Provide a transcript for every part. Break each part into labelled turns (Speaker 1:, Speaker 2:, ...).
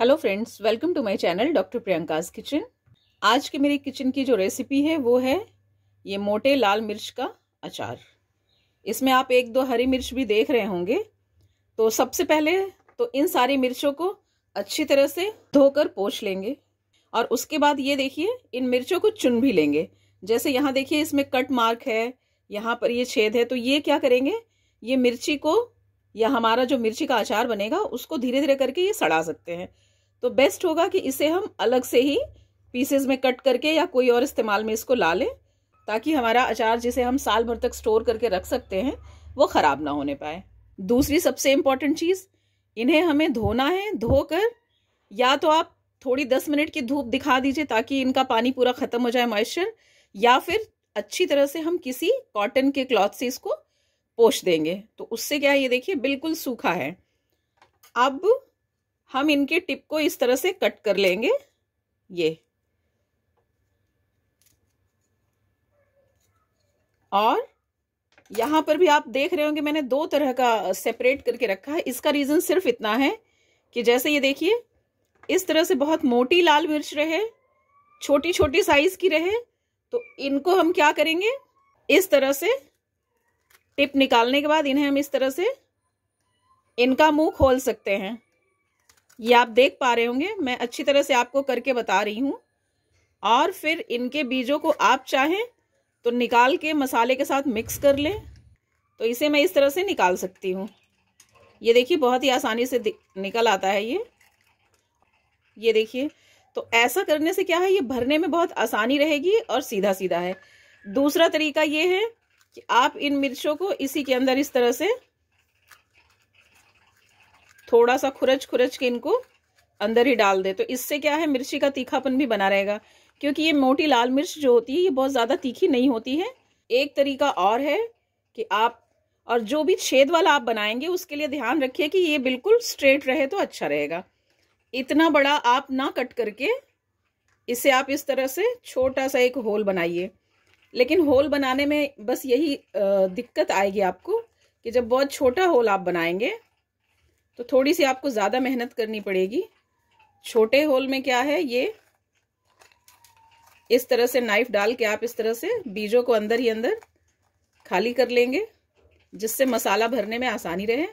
Speaker 1: hello friends welcome to my channel doctor Priyanka's kitchen आज की मेरी किचन की जो रेसिपी है वो है ये मोटे लाल मिर्च का अचार इसमें आप एक दो हरी मिर्च भी देख रहे होंगे तो सबसे पहले तो इन सारी मिर्चों को अच्छी तरह से धोकर पोछ लेंगे और उसके बाद ये देखिए इन मिर्चों को चुन भी लेंगे जैसे यहाँ देखिए इसमें कट मार्क है यहाँ पर ये छेद है तो ये क्या करेंगे ये मिर्ची को या हमारा जो मिर्ची का अचार बनेगा उसको धीरे धीरे करके ये सड़ा सकते हैं तो बेस्ट होगा कि इसे हम अलग से ही पीसेज में कट करके या कोई और इस्तेमाल में इसको ला लें ताकि हमारा अचार जिसे हम साल भर तक स्टोर करके रख सकते हैं वो ख़राब ना होने पाए दूसरी सबसे इम्पॉर्टेंट चीज़ इन्हें हमें धोना है धोकर या तो आप थोड़ी दस मिनट की धूप दिखा दीजिए ताकि इनका पानी पूरा ख़त्म हो जाए मॉइस्चर या फिर अच्छी तरह से हम किसी कॉटन के क्लॉथ से इसको पोष देंगे तो उससे क्या ये देखिए बिल्कुल सूखा है अब हम इनके टिप को इस तरह से कट कर लेंगे ये और यहां पर भी आप देख रहे होंगे मैंने दो तरह का सेपरेट करके रखा है इसका रीज़न सिर्फ इतना है कि जैसे ये देखिए इस तरह से बहुत मोटी लाल मिर्च रहे छोटी छोटी साइज़ की रहे तो इनको हम क्या करेंगे इस तरह से टिप निकालने के बाद इन्हें हम इस तरह से इनका मुंह खोल सकते हैं ये आप देख पा रहे होंगे मैं अच्छी तरह से आपको करके बता रही हूँ और फिर इनके बीजों को आप चाहें तो निकाल के मसाले के साथ मिक्स कर लें तो इसे मैं इस तरह से निकाल सकती हूँ ये देखिए बहुत ही आसानी से निकल आता है ये ये देखिए तो ऐसा करने से क्या है ये भरने में बहुत आसानी रहेगी और सीधा सीधा है दूसरा तरीका ये है कि आप इन मिर्चों को इसी के अंदर इस तरह से थोड़ा सा खुरच खुरच के इनको अंदर ही डाल दे तो इससे क्या है मिर्ची का तीखापन भी बना रहेगा क्योंकि ये मोटी लाल मिर्च जो होती है ये बहुत ज़्यादा तीखी नहीं होती है एक तरीका और है कि आप और जो भी छेद वाला आप बनाएंगे उसके लिए ध्यान रखिए कि ये बिल्कुल स्ट्रेट रहे तो अच्छा रहेगा इतना बड़ा आप ना कट करके इसे आप इस तरह से छोटा सा एक होल बनाइए लेकिन होल बनाने में बस यही दिक्कत आएगी आपको कि जब बहुत छोटा होल आप बनाएंगे तो थोड़ी सी आपको ज़्यादा मेहनत करनी पड़ेगी छोटे होल में क्या है ये इस तरह से नाइफ डाल के आप इस तरह से बीजों को अंदर ही अंदर खाली कर लेंगे जिससे मसाला भरने में आसानी रहे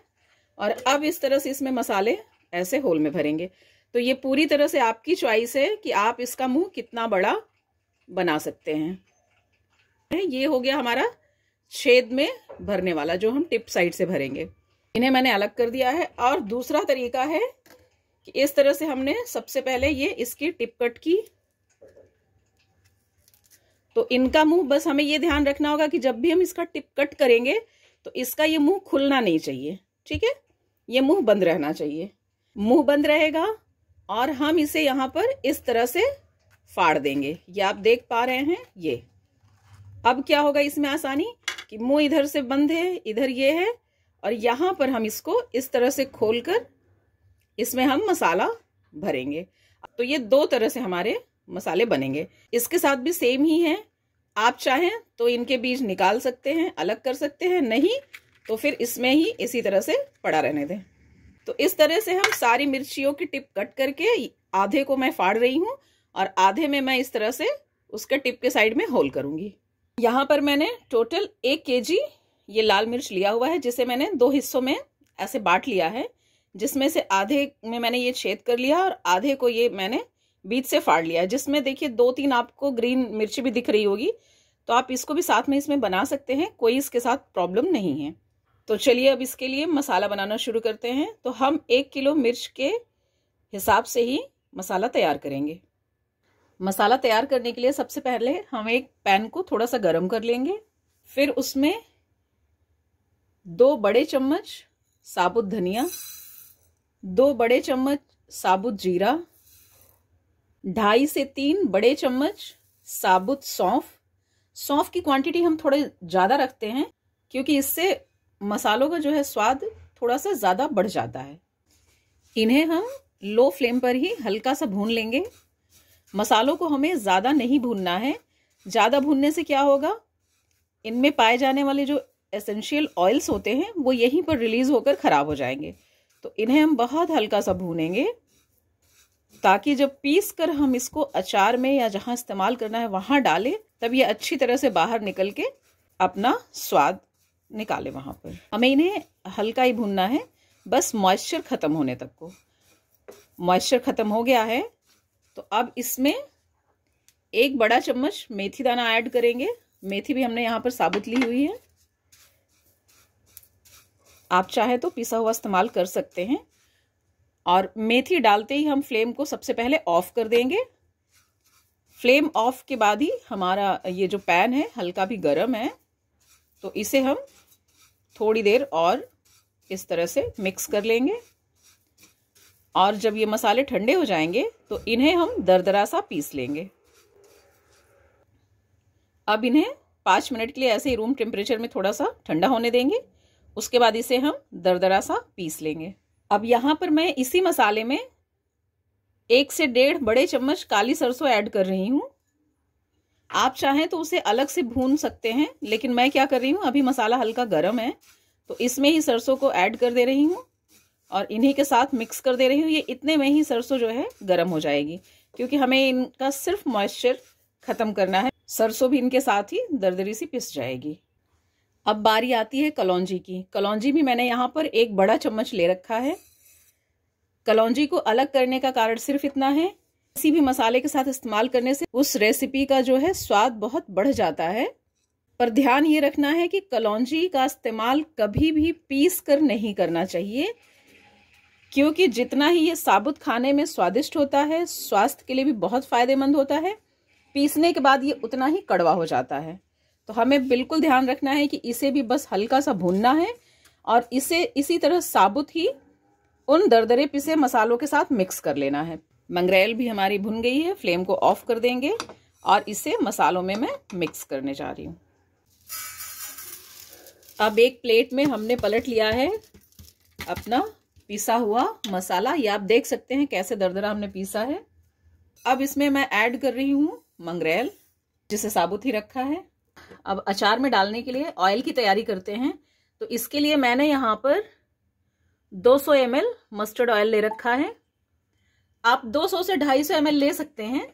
Speaker 1: और अब इस तरह से इसमें मसाले ऐसे होल में भरेंगे तो ये पूरी तरह से आपकी च्वाइस है कि आप इसका मुंह कितना बड़ा बना सकते हैं ये हो गया हमारा छेद में भरने वाला जो हम टिप साइड से भरेंगे इन्हें मैंने अलग कर दिया है और दूसरा तरीका है कि इस तरह से हमने सबसे पहले ये इसकी टिप कट की तो इनका मुंह बस हमें ये ध्यान रखना होगा कि जब भी हम इसका टिप कट करेंगे तो इसका ये मुंह खुलना नहीं चाहिए ठीक है ये मुंह बंद रहना चाहिए मुंह बंद रहेगा और हम इसे यहाँ पर इस तरह से फाड़ देंगे ये आप देख पा रहे हैं ये अब क्या होगा इसमें आसानी कि मुंह इधर से बंद है इधर ये है और यहाँ पर हम इसको इस तरह से खोलकर इसमें हम मसाला भरेंगे तो ये दो तरह से हमारे मसाले बनेंगे इसके साथ भी सेम ही है आप चाहें तो इनके बीज निकाल सकते हैं अलग कर सकते हैं नहीं तो फिर इसमें ही इसी तरह से पड़ा रहने दें तो इस तरह से हम सारी मिर्चियों की टिप कट करके आधे को मैं फाड़ रही हूँ और आधे में मैं इस तरह से उसके टिप के साइड में होल करूंगी यहाँ पर मैंने टोटल एक केजी ये लाल मिर्च लिया हुआ है जिसे मैंने दो हिस्सों में ऐसे बांट लिया है जिसमें से आधे में मैंने ये छेद कर लिया और आधे को ये मैंने बीच से फाड़ लिया जिसमें देखिए दो तीन आपको ग्रीन मिर्च भी दिख रही होगी तो आप इसको भी साथ में इसमें बना सकते हैं कोई इसके साथ प्रॉब्लम नहीं है तो चलिए अब इसके लिए मसाला बनाना शुरू करते हैं तो हम एक किलो मिर्च के हिसाब से ही मसाला तैयार करेंगे मसाला तैयार करने के लिए सबसे पहले हम एक पैन को थोड़ा सा गर्म कर लेंगे फिर उसमें दो बड़े चम्मच साबुत धनिया दो बड़े चम्मच साबुत जीरा ढाई से तीन बड़े चम्मच साबुत सौंफ सौंफ की क्वांटिटी हम थोड़े ज़्यादा रखते हैं क्योंकि इससे मसालों का जो है स्वाद थोड़ा सा ज़्यादा बढ़ जाता है इन्हें हम लो फ्लेम पर ही हल्का सा भून लेंगे मसालों को हमें ज़्यादा नहीं भूनना है ज़्यादा भूनने से क्या होगा इनमें पाए जाने वाले जो एसेंशियल ऑयल्स होते हैं वो यहीं पर रिलीज़ होकर ख़राब हो जाएंगे तो इन्हें हम बहुत हल्का सा भूनेंगे ताकि जब पीस कर हम इसको अचार में या जहाँ इस्तेमाल करना है वहाँ डालें तब ये अच्छी तरह से बाहर निकल के अपना स्वाद निकालें वहाँ पर हमें इन्हें हल्का ही भूनना है बस मॉइस्चर ख़त्म होने तक को मॉइस्चर ख़त्म हो गया है तो अब इसमें एक बड़ा चम्मच मेथी दाना ऐड करेंगे मेथी भी हमने यहाँ पर साबुत ली हुई है आप चाहे तो पिसा हुआ इस्तेमाल कर सकते हैं और मेथी डालते ही हम फ्लेम को सबसे पहले ऑफ कर देंगे फ्लेम ऑफ के बाद ही हमारा ये जो पैन है हल्का भी गर्म है तो इसे हम थोड़ी देर और इस तरह से मिक्स कर लेंगे और जब ये मसाले ठंडे हो जाएंगे तो इन्हें हम दरदरा सा पीस लेंगे अब इन्हें पाँच मिनट के लिए ऐसे ही रूम टेम्परेचर में थोड़ा सा ठंडा होने देंगे उसके बाद इसे हम दरदरा सा पीस लेंगे अब यहाँ पर मैं इसी मसाले में एक से डेढ़ बड़े चम्मच काली सरसों ऐड कर रही हूँ आप चाहें तो उसे अलग से भून सकते हैं लेकिन मैं क्या कर रही हूँ अभी मसाला हल्का गर्म है तो इसमें ही सरसों को ऐड कर दे रही हूँ और इन्हीं के साथ मिक्स कर दे रही हूँ ये इतने में ही सरसों जो है गर्म हो जाएगी क्योंकि हमें इनका सिर्फ मॉइस्चर ख़त्म करना है सरसों भी इनके साथ ही दरदरी सी पिस जाएगी अब बारी आती है कलौजी की कलौजी भी मैंने यहाँ पर एक बड़ा चम्मच ले रखा है कलौजी को अलग करने का कारण सिर्फ इतना है किसी भी मसाले के साथ इस्तेमाल करने से उस रेसिपी का जो है स्वाद बहुत बढ़ जाता है पर ध्यान ये रखना है कि कलौजी का इस्तेमाल कभी भी पीस कर नहीं करना चाहिए क्योंकि जितना ही ये साबुत खाने में स्वादिष्ट होता है स्वास्थ्य के लिए भी बहुत फायदेमंद होता है पीसने के बाद ये उतना ही कड़वा हो जाता है तो हमें बिल्कुल ध्यान रखना है कि इसे भी बस हल्का सा भूनना है और इसे इसी तरह साबुत ही उन दरदरे पिसे मसालों के साथ मिक्स कर लेना है मंगरेल भी हमारी भुन गई है फ्लेम को ऑफ कर देंगे और इसे मसालों में मैं मिक्स करने जा रही हूँ अब एक प्लेट में हमने पलट लिया है अपना पिसा हुआ मसाला ये आप देख सकते हैं कैसे दरदरा हमने पीसा है अब इसमें मैं ऐड कर रही हूँ मंगरेल जिसे साबुत ही रखा है अब अचार में डालने के लिए ऑयल की तैयारी करते हैं तो इसके लिए मैंने यहाँ पर 200 सौ मस्टर्ड ऑयल ले रखा है आप 200 से 250 सौ ले सकते हैं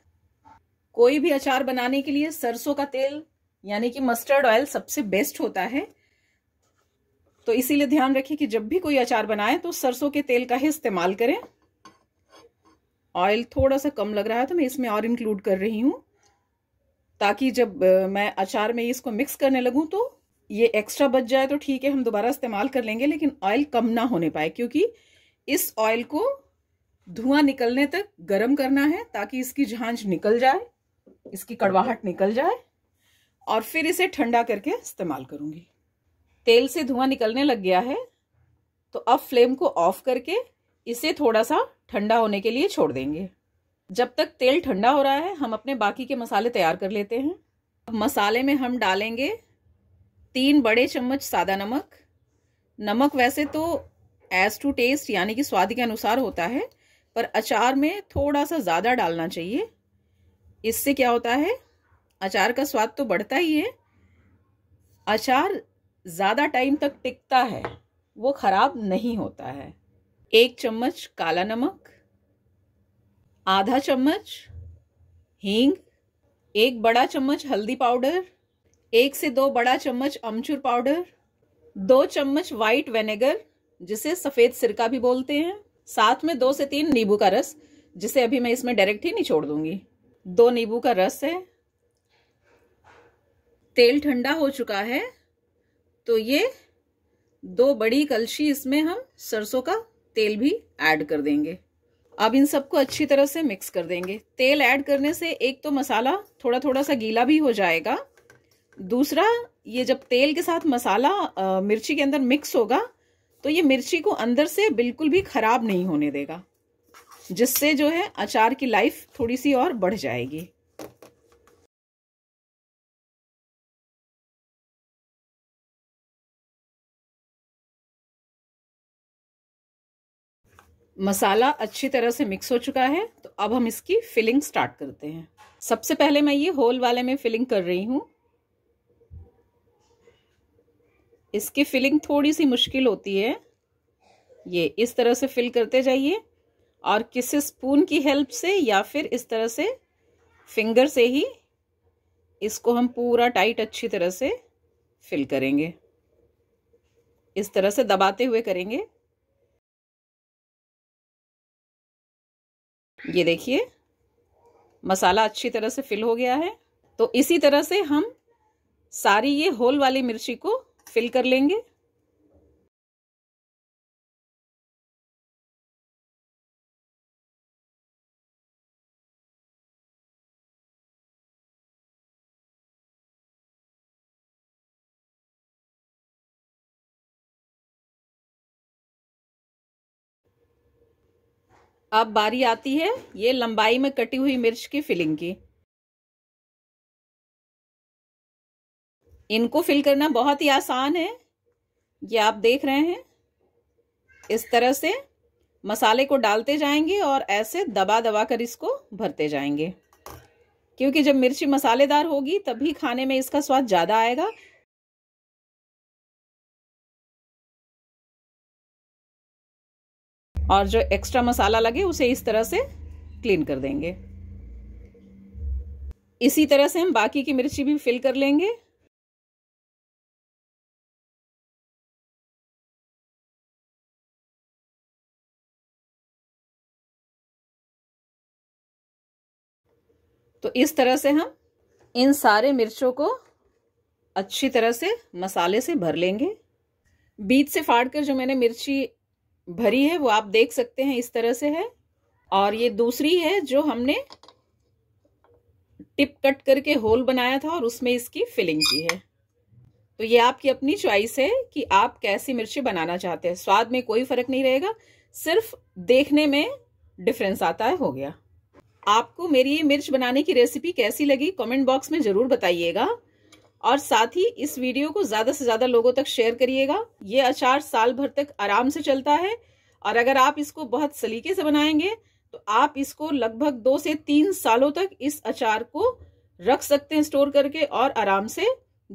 Speaker 1: कोई भी अचार बनाने के लिए सरसों का तेल यानी कि मस्टर्ड ऑयल सबसे बेस्ट होता है तो इसीलिए ध्यान रखें कि जब भी कोई अचार बनाए तो सरसों के तेल का ही इस्तेमाल करें ऑयल थोड़ा सा कम लग रहा है तो मैं इसमें और इंक्लूड कर रही हूँ ताकि जब मैं अचार में इसको मिक्स करने लगूँ तो ये एक्स्ट्रा बच जाए तो ठीक है हम दोबारा इस्तेमाल कर लेंगे लेकिन ऑयल कम ना होने पाए क्योंकि इस ऑयल को धुआं निकलने तक गर्म करना है ताकि इसकी झांझ निकल जाए इसकी कड़वाहट निकल जाए और फिर इसे ठंडा करके इस्तेमाल करूँगी तेल से धुआं निकलने लग गया है तो अब फ्लेम को ऑफ करके इसे थोड़ा सा ठंडा होने के लिए छोड़ देंगे जब तक तेल ठंडा हो रहा है हम अपने बाकी के मसाले तैयार कर लेते हैं अब मसाले में हम डालेंगे तीन बड़े चम्मच सादा नमक नमक वैसे तो एज टू टेस्ट यानी कि स्वाद के अनुसार होता है पर अचार में थोड़ा सा ज़्यादा डालना चाहिए इससे क्या होता है अचार का स्वाद तो बढ़ता ही है अचार ज़्यादा टाइम तक टिकता है वो ख़राब नहीं होता है एक चम्मच काला नमक आधा चम्मच हींग एक बड़ा चम्मच हल्दी पाउडर एक से दो बड़ा चम्मच अमचूर पाउडर दो चम्मच वाइट वेनेगर जिसे सफ़ेद सिरका भी बोलते हैं साथ में दो से तीन नींबू का रस जिसे अभी मैं इसमें डायरेक्ट ही नहीं छोड़ दूंगी दो नींबू का रस है तेल ठंडा हो चुका है तो ये दो बड़ी कलछी इसमें हम सरसों का तेल भी ऐड कर देंगे अब इन सबको अच्छी तरह से मिक्स कर देंगे तेल ऐड करने से एक तो मसाला थोड़ा थोड़ा सा गीला भी हो जाएगा दूसरा ये जब तेल के साथ मसाला आ, मिर्ची के अंदर मिक्स होगा तो ये मिर्ची को अंदर से बिल्कुल भी ख़राब नहीं होने देगा जिससे जो है अचार की लाइफ थोड़ी सी और बढ़ जाएगी मसाला अच्छी तरह से मिक्स हो चुका है तो अब हम इसकी फिलिंग स्टार्ट करते हैं सबसे पहले मैं ये होल वाले में फिलिंग कर रही हूँ इसकी फिलिंग थोड़ी सी मुश्किल होती है ये इस तरह से फिल करते जाइए और किसी स्पून की हेल्प से या फिर इस तरह से फिंगर से ही इसको हम पूरा टाइट अच्छी तरह से फिल करेंगे इस तरह से दबाते हुए करेंगे ये देखिए मसाला अच्छी तरह से फिल हो गया है तो इसी तरह से हम सारी ये होल वाली मिर्ची को फिल कर लेंगे अब बारी आती है ये लंबाई में कटी हुई मिर्च की फिलिंग की इनको फिल करना बहुत ही आसान है ये आप देख रहे हैं इस तरह से मसाले को डालते जाएंगे और ऐसे दबा दबा कर इसको भरते जाएंगे क्योंकि जब मिर्ची मसालेदार होगी तभी खाने में इसका स्वाद ज़्यादा आएगा और जो एक्स्ट्रा मसाला लगे उसे इस तरह से क्लीन कर देंगे इसी तरह से हम बाकी की मिर्ची भी फिल कर लेंगे तो इस तरह से हम इन सारे मिर्चों को अच्छी तरह से मसाले से भर लेंगे बीच से फाड़ कर जो मैंने मिर्ची भरी है वो आप देख सकते हैं इस तरह से है और ये दूसरी है जो हमने टिप कट करके होल बनाया था और उसमें इसकी फिलिंग की है तो ये आपकी अपनी चॉइस है कि आप कैसी मिर्ची बनाना चाहते हैं स्वाद में कोई फर्क नहीं रहेगा सिर्फ देखने में डिफरेंस आता है हो गया आपको मेरी ये मिर्च बनाने की रेसिपी कैसी लगी कमेंट बॉक्स में ज़रूर बताइएगा और साथ ही इस वीडियो को ज्यादा से ज्यादा लोगों तक शेयर करिएगा ये अचार साल भर तक आराम से चलता है और अगर आप इसको बहुत सलीके से बनाएंगे तो आप इसको लगभग दो से तीन सालों तक इस अचार को रख सकते हैं स्टोर करके और आराम से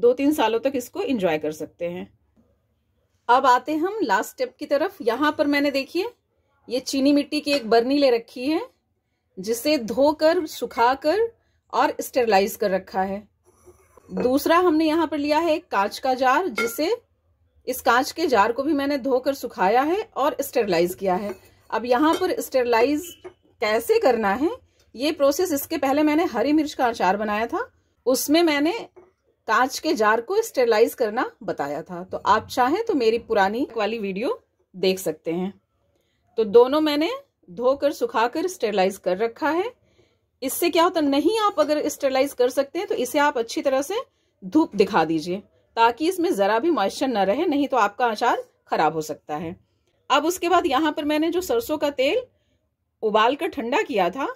Speaker 1: दो तीन सालों तक इसको इंजॉय कर सकते हैं अब आते हम लास्ट स्टेप की तरफ यहां पर मैंने देखिए ये चीनी मिट्टी की एक बर्नी ले रखी है जिसे धोकर सुखाकर और स्टेरलाइज कर रखा है दूसरा हमने यहाँ पर लिया है कांच का जार जिसे इस कांच के जार को भी मैंने धोकर सुखाया है और स्टेरलाइज किया है अब यहाँ पर स्टेरलाइज कैसे करना है ये प्रोसेस इसके पहले मैंने हरी मिर्च का अचार बनाया था उसमें मैंने कांच के जार को स्टेरलाइज करना बताया था तो आप चाहें तो मेरी पुरानी वाली वीडियो देख सकते हैं तो दोनों मैंने धोकर सुखाकर स्टेरलाइज कर रखा है इससे क्या होता नहीं आप अगर स्टरलाइज कर सकते हैं तो इसे आप अच्छी तरह से धूप दिखा दीजिए ताकि इसमें ज़रा भी मॉइस्चर ना रहे नहीं तो आपका अचार ख़राब हो सकता है अब उसके बाद यहाँ पर मैंने जो सरसों का तेल उबाल कर ठंडा किया था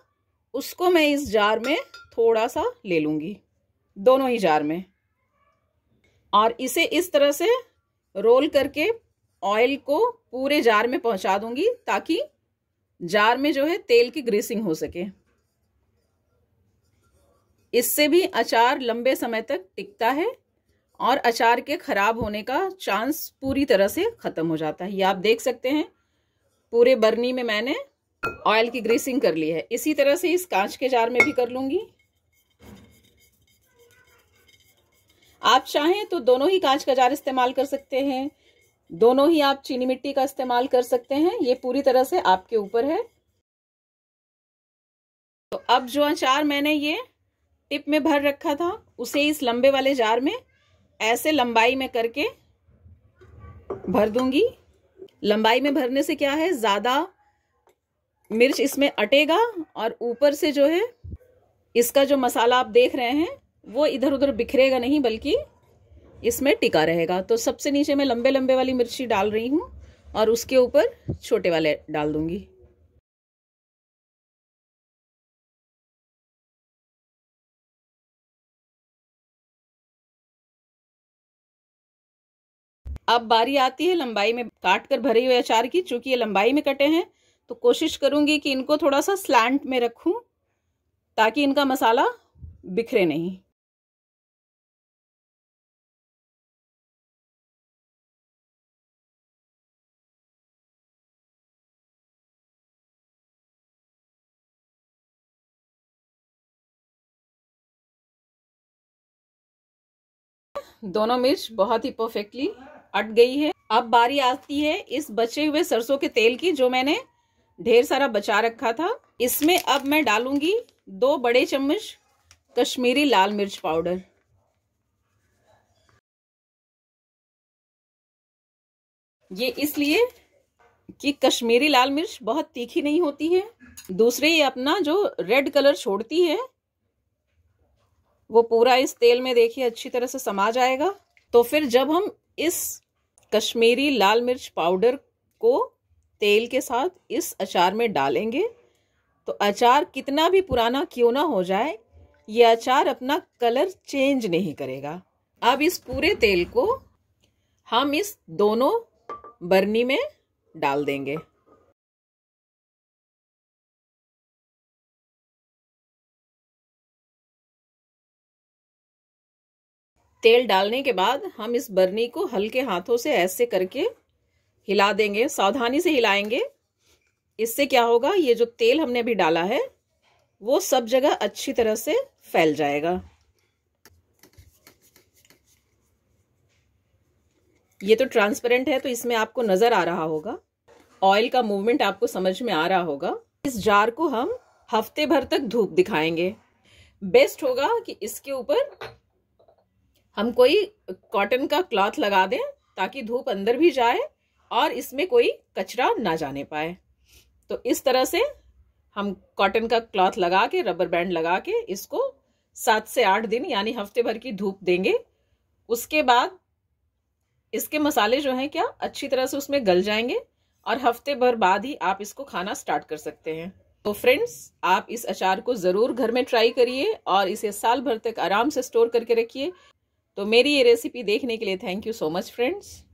Speaker 1: उसको मैं इस जार में थोड़ा सा ले लूंगी दोनों ही जार में और इसे इस तरह से रोल करके ऑयल को पूरे जार में पहुंचा दूंगी ताकि जार में जो है तेल की ग्रीसिंग हो सके इससे भी अचार लंबे समय तक टिकता है और अचार के ख़राब होने का चांस पूरी तरह से ख़त्म हो जाता है ये आप देख सकते हैं पूरे बर्नी में मैंने ऑयल की ग्रीसिंग कर ली है इसी तरह से इस कांच के जार में भी कर लूँगी आप चाहें तो दोनों ही कांच का जार इस्तेमाल कर सकते हैं दोनों ही आप चीनी मिट्टी का इस्तेमाल कर सकते हैं ये पूरी तरह से आपके ऊपर है तो अब जो अचार मैंने ये टिप में भर रखा था उसे इस लंबे वाले जार में ऐसे लंबाई में करके भर दूंगी लंबाई में भरने से क्या है ज़्यादा मिर्च इसमें अटेगा और ऊपर से जो है इसका जो मसाला आप देख रहे हैं वो इधर उधर बिखरेगा नहीं बल्कि इसमें टिका रहेगा तो सबसे नीचे मैं लंबे लंबे वाली मिर्ची डाल रही हूँ और उसके ऊपर छोटे वाले डाल दूंगी अब बारी आती है लंबाई में काट कर भरे हुए अचार की चूंकि ये लंबाई में कटे हैं तो कोशिश करूंगी कि इनको थोड़ा सा स्लैंट में रखूं ताकि इनका मसाला बिखरे नहीं दोनों मिर्च बहुत ही परफेक्टली अट गई है अब बारी आती है इस बचे हुए सरसों के तेल की जो मैंने ढेर सारा बचा रखा था इसमें अब मैं डालूंगी दो बड़े चम्मच कश्मीरी लाल मिर्च पाउडर ये इसलिए कि कश्मीरी लाल मिर्च बहुत तीखी नहीं होती है दूसरे ये अपना जो रेड कलर छोड़ती है वो पूरा इस तेल में देखिए अच्छी तरह से समा जाएगा तो फिर जब हम इस कश्मीरी लाल मिर्च पाउडर को तेल के साथ इस अचार में डालेंगे तो अचार कितना भी पुराना क्यों ना हो जाए ये अचार अपना कलर चेंज नहीं करेगा अब इस पूरे तेल को हम इस दोनों बर्नी में डाल देंगे तेल डालने के बाद हम इस बर्नी को हल्के हाथों से ऐसे करके हिला देंगे सावधानी से हिलाएंगे इससे क्या होगा ये जो तेल हमने अभी डाला है वो सब जगह अच्छी तरह से फैल जाएगा ये तो ट्रांसपेरेंट है तो इसमें आपको नज़र आ रहा होगा ऑयल का मूवमेंट आपको समझ में आ रहा होगा इस जार को हम हफ्ते भर तक धूप दिखाएंगे बेस्ट होगा कि इसके ऊपर हम कोई कॉटन का क्लॉथ लगा दें ताकि धूप अंदर भी जाए और इसमें कोई कचरा ना जाने पाए तो इस तरह से हम कॉटन का क्लॉथ लगा के रबर बैंड लगा के इसको सात से आठ दिन यानी हफ्ते भर की धूप देंगे उसके बाद इसके मसाले जो हैं क्या अच्छी तरह से उसमें गल जाएंगे और हफ्ते भर बाद ही आप इसको खाना स्टार्ट कर सकते हैं तो फ्रेंड्स आप इस अचार को ज़रूर घर में ट्राई करिए और इसे साल भर तक आराम से स्टोर करके रखिए तो मेरी ये रेसिपी देखने के लिए thank you so much friends